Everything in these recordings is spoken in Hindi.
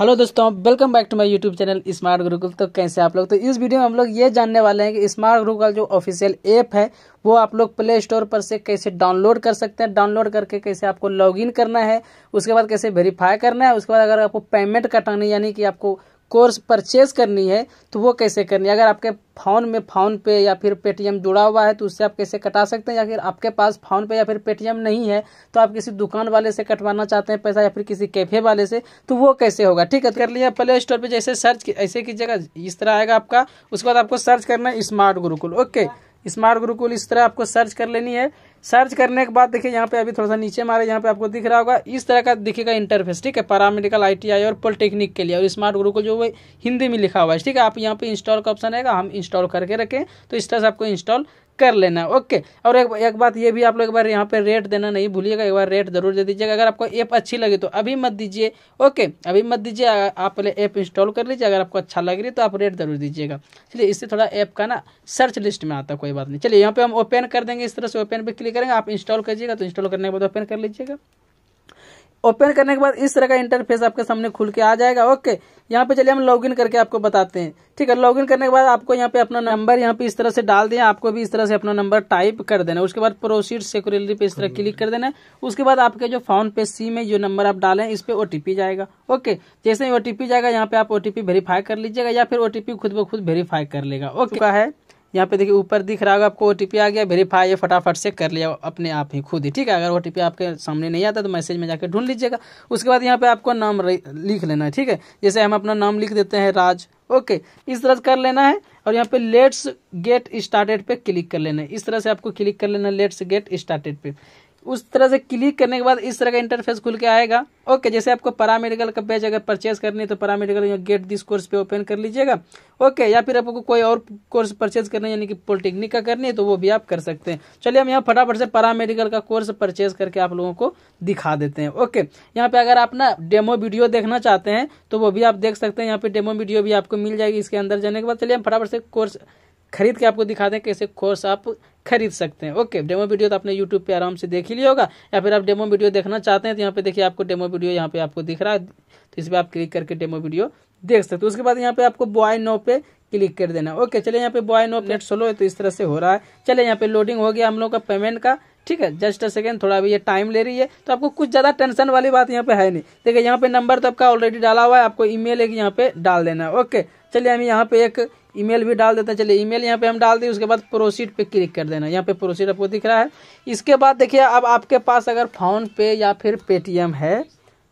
हेलो दोस्तों welcome back to my YouTube channel smart Gurukul तो कैसे आप लोग तो इस वीडियो में हम लोग ये जानने वाले हैं कि स्मार्ट गुरुकुल जो ऑफिशियल ऐप है वो आप लोग प्ले स्टोर पर से कैसे डाउनलोड कर सकते हैं डाउनलोड करके कैसे आपको लॉगिन करना है उसके बाद कैसे वेरीफाई करना है उसके बाद अगर आपको पेमेंट कटानी यानी कि आपको कोर्स परचेज करनी है तो वो कैसे करनी है अगर आपके फ़ोन में फ़ोन पे या फिर पेटीएम जुड़ा हुआ है तो उससे आप कैसे कटा सकते हैं या फिर आपके पास फ़ोन पे या फिर पेटीएम नहीं है तो आप किसी दुकान वाले से कटवाना चाहते हैं पैसा या फिर किसी कैफे वाले से तो वो कैसे होगा ठीक है तो कर लिया प्ले स्टोर पर जैसे सर्च ऐसे कीजिएगा इस तरह आएगा आपका उसके बाद आपको सर्च करना है smart Gurukul okay smart Gurukul इस तरह आपको सर्च कर लेनी है सर्च करने के बाद देखिए यहाँ पे अभी थोड़ा सा नीचे मारे यहाँ पे आपको दिख रहा होगा इस तरह का दिखेगा इंटरफेस ठीक है पैरामेडिकल आईटीआई और पॉलिटेक्निक के लिए और स्मार्ट गुरु को जो है हिंदी में लिखा हुआ है ठीक है आप यहाँ पे इंस्टॉल का ऑप्शन आएगा हम इंस्टॉल करके रखें तो इस तरह से आपको इंस्टॉल कर लेना है ओके और एक एक बात ये भी आप लोग एक बार यहाँ पे रेट देना नहीं भूलिएगा एक बार रेट जरूर दे दीजिएगा अगर आपको ऐप अच्छी लगी तो अभी मत दीजिए ओके अभी मत दीजिए आप पहले ऐप इंस्टॉल कर लीजिए अगर आपको अच्छा लग रही है तो आप रेट जरूर दीजिएगा चलिए इससे थोड़ा ऐप का ना सर्च लिस्ट में आता कोई बात नहीं चलिए यहाँ पे हम ओपन कर देंगे इस तरह से ओपन पर क्लिक क्लिक करेंगे आप इंस्टॉल कीजिएगा तो इंस्टॉल करने के बाद ओपन कर लीजिएगा ओपन करने के बाद इस तरह का इंटरफेस आपके सामने खुल के आ जाएगा ओके यहाँ पे चलिए हम लॉगिन करके आपको बताते हैं ठीक है लॉगिन करने के बाद आपको यहाँ पे अपना नंबर यहाँ पे इस तरह से डाल दें आपको भी इस तरह से अपना नंबर टाइप कर देना उसके बाद प्रोसीड सिक्योरिटी पे इस तरह क्लिक हम्म। कर देना उसके बाद आपके जो फोन पे सी में जो नंबर आप डाले इस पर ओटीपी जाएगा ओके जैसे ही ओटीपी जाएगा यहाँ पे आप ओटीपी वेरीफाई कर लीजिएगा या फिर ओटीपी खुद ब खुद वेरीफाई कर लेगा ओके है यहाँ पे देखिए ऊपर दिख रहा होगा आपको ओ आ गया वेरीफाई फटाफट से कर लिया अपने आप ही खुद ही ठीक है अगर ओ आपके सामने नहीं आता तो मैसेज में जाकर ढूंढ लीजिएगा उसके बाद यहाँ पे आपको नाम लिख लेना है ठीक है जैसे हम अपना नाम लिख देते हैं राज ओके इस तरह से कर लेना है और यहाँ पे लेट्स गेट स्टार्टेड पे क्लिक कर लेना है इस तरह से आपको क्लिक कर लेना है लेट्स गेट स्टार्टेड पे उस तरह से क्लिक करने के बाद इस तरह का इंटरफेस खुल के आएगा ओके जैसे आपको पैरामेडिकल का बैच अगर परचेज करनी है तो पैरामेडिकल गेट दिस कोर्स पे ओपन कर लीजिएगा ओके या फिर आपको कोई और कोर्स परचेज करना है यानी कि पॉलिटेक्निक का करनी है तो वो भी आप कर सकते हैं चलिए हम यहाँ फटाफट से पैरामेडिकल का कोर्स परचेज करके आप लोगों को दिखा देते हैं ओके यहाँ पे अगर आप ना डेमो वीडियो देखना चाहते हैं तो वो भी आप देख सकते हैं यहाँ पे डेमो वीडियो भी आपको मिल जाएगी इसके अंदर जाने के बाद चलिए हम फटाफट से कोर्स खरीद के आपको दिखा दें कैसे कोर्स आप खरीद सकते हैं ओके डेमो वीडियो तो आपने यूट्यूब पे आराम से देख ही लिया होगा या फिर आप डेमो वीडियो देखना चाहते हैं तो यहाँ पे देखिए आपको डेमो वीडियो यहाँ पे आपको दिख रहा है तो इस पर आप क्लिक करके डेमो वीडियो देख सकते हो उसके बाद यहाँ पे आपको बॉय नो पे क्लिक कर देना ओके चले यहाँ पे बॉय नो नेट स्लो है तो इस तरह से हो रहा है चले यहाँ पे लोडिंग हो गया हम लोग का पेमेंट का ठीक है जस्ट अ सेकेंड थोड़ा अभी ये टाइम ले रही है तो आपको कुछ ज़्यादा टेंशन वाली बात यहाँ पे है नहीं देखिए यहाँ पे नंबर तो आपका ऑलरेडी डाला हुआ है आपको ईमेल एक यहाँ पे डाल देना है ओके चलिए हम यहाँ पे एक ईमेल भी डाल देते हैं चलिए ईमेल यहाँ पे हम डाल दिए उसके बाद प्रोसीड पे क्लिक कर देना यहाँ पे प्रोसीड आपको दिख रहा है इसके बाद देखिए अब आपके पास अगर फोन पे या फिर पेटीएम है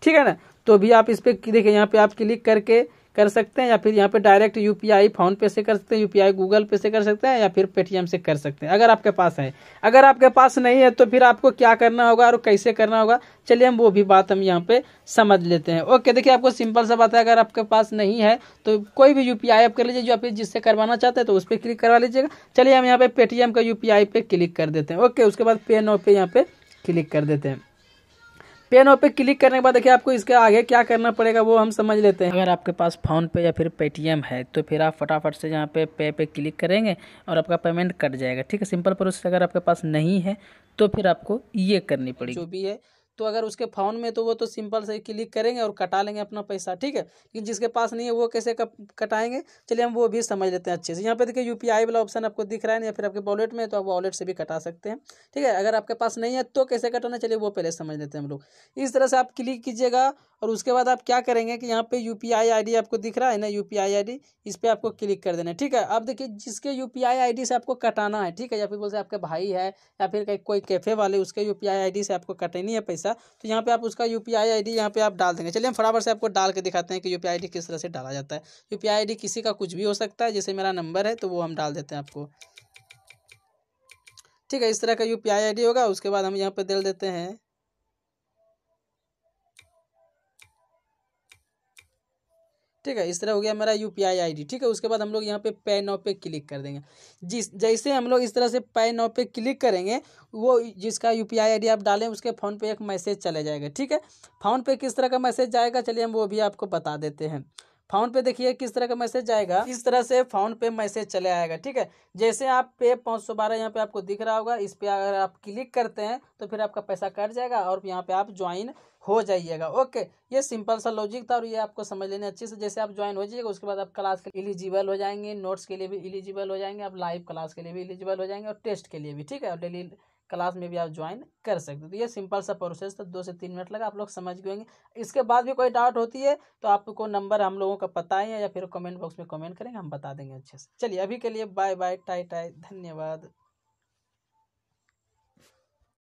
ठीक है ना तो भी आप इस पर देखिए यहाँ पे आप क्लिक करके कर सकते हैं या फिर यहाँ पे डायरेक्ट यूपीआई फोन पे से कर सकते हैं यूपीआई गूगल पे से कर सकते हैं या फिर पेटीएम से कर सकते हैं अगर आपके पास है अगर आपके पास नहीं है तो फिर आपको क्या करना होगा और कैसे करना होगा चलिए हम वो भी बात हम यहाँ पे समझ लेते हैं ओके देखिए आपको सिंपल सा बात है अगर आपके पास नहीं है तो कोई भी यूपीआई आप कर लीजिए जो आप जिससे करवाना चाहते हैं तो उस पर क्लिक करवा लीजिएगा चलिए हम यहाँ पे पेटीएम का यूपीआई पे क्लिक कर देते हैं ओके उसके बाद पे नो पे यहाँ पे क्लिक कर देते हैं पेन पे क्लिक करने के बाद देखिए आपको इसके आगे क्या करना पड़ेगा वो हम समझ लेते हैं अगर आपके पास फ़ोन पे या फिर पेटीएम है तो फिर आप फटाफट से यहाँ पे पे पे क्लिक करेंगे और आपका पेमेंट कट जाएगा ठीक है सिंपल प्रोसेस अगर आपके पास नहीं है तो फिर आपको ये करनी पड़ेगी जो भी है तो अगर उसके फ़ोन में तो वो तो सिंपल से क्लिक करेंगे और कटा लेंगे अपना पैसा ठीक है लेकिन जिसके पास नहीं है वो कैसे कटाएंगे चलिए हम वो भी समझ लेते हैं अच्छे से यहाँ पे देखिए यू वाला ऑप्शन आपको दिख रहा है या फिर आपके वॉलेट में तो आप वॉलेट से भी कटा सकते हैं ठीक है अगर आपके पास नहीं है तो कैसे कटाना चलिए वो पहले समझ लेते हैं हम लोग इस तरह से आप क्लिक कीजिएगा और उसके बाद आप क्या करेंगे कि यहाँ पे U P I I D आपको दिख रहा है ना U P I I D इस पर आपको क्लिक कर देना है ठीक है अब देखिए जिसके U P I I D से आपको कटाना है ठीक है या फिर बोलते आपके भाई है या फिर कोई कैफे वाले उसके U P I I D से आपको कटेनी है पैसा पैसा तो यहाँ पे आप उसका यू पी आई डी यहाँ पे आप डाल देंगे चलिए हम फटाफट से आपको डाल के दिखाते हैं कि यू पी किस तरह से डाला जाता है यू पी आई डी किसी का कुछ भी हो सकता है जैसे मेरा नंबर है तो वो हम डाल देते हैं आपको ठीक है इस तरह का यू पी आई होगा उसके बाद हम यहाँ पर डाल देते हैं ठीक है इस तरह हो गया हमारा U P I I D ठीक है उसके बाद हम लोग यहाँ पे पे नाव पे क्लिक कर देंगे जिस जैसे हम लोग इस तरह से पे नाव पे क्लिक करेंगे वो जिसका U P I I D आप डालें उसके फ़ोन पे एक मैसेज चला जाएगा ठीक है फ़ोन पे किस तरह का मैसेज जाएगा चलिए हम वो भी आपको बता देते हैं फोन पे देखिए किस तरह का मैसेज आएगा इस तरह से फोन पे मैसेज चले आएगा ठीक है जैसे आप पे पाँच सौ बारह यहाँ पे आपको दिख रहा होगा इस पे अगर आप क्लिक करते हैं तो फिर आपका पैसा कट जाएगा और यहाँ पे आप ज्वाइन हो जाइएगा ओके ये सिंपल सा लॉजिक था और ये आपको समझ लेने अच्छे से जैसे आप ज्वाइन हो जाइएगा उसके बाद आप क्लास के एलिजिबल हो जाएंगे नोट्स के लिए भी एलिजिबल हो जाएंगे आप लाइव क्लास के लिए भी एलिजिबल हो जाएंगे और टेस्ट के लिए भी ठीक है और डेली क्लास में भी आप ज्वाइन कर सकते हो तो ये सिंपल सा प्रोसेस था दो से तीन मिनट लगा आप लोग समझ गए इसके बाद भी कोई डाउट होती है तो आपको नंबर हम लोगों का पता है या फिर कमेंट बॉक्स में कमेंट करेंगे हम बता देंगे अच्छे से चलिए अभी के लिए बाय बाय टाई टाई धन्यवाद